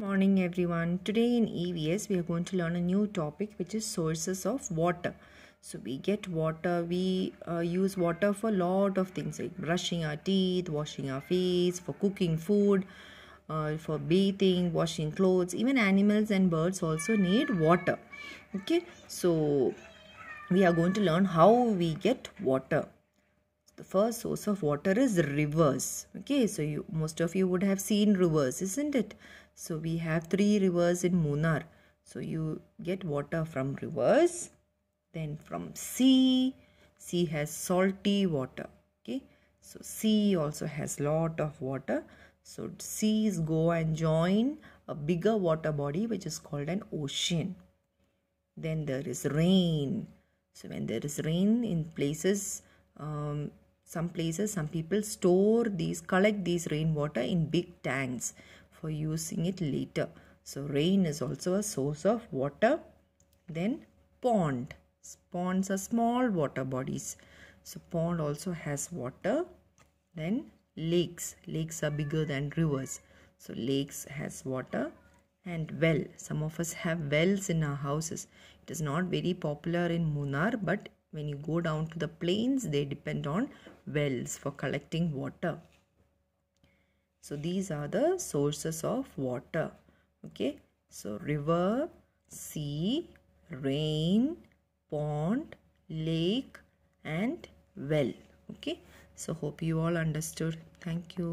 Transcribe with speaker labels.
Speaker 1: morning everyone today in EVS we are going to learn a new topic which is sources of water so we get water we uh, use water for a lot of things like brushing our teeth washing our face for cooking food uh, for bathing washing clothes even animals and birds also need water okay so we are going to learn how we get water the first source of water is rivers okay so you most of you would have seen rivers isn't it so we have three rivers in Munar. so you get water from rivers then from sea sea has salty water okay so sea also has lot of water so seas go and join a bigger water body which is called an ocean then there is rain so when there is rain in places um, some places, some people store these, collect these rainwater in big tanks for using it later. So rain is also a source of water. Then pond. Ponds are small water bodies. So pond also has water. Then lakes. Lakes are bigger than rivers. So lakes has water and well. Some of us have wells in our houses. It is not very popular in Munar, but when you go down to the plains they depend on wells for collecting water so these are the sources of water okay so river sea rain pond lake and well okay so hope you all understood thank you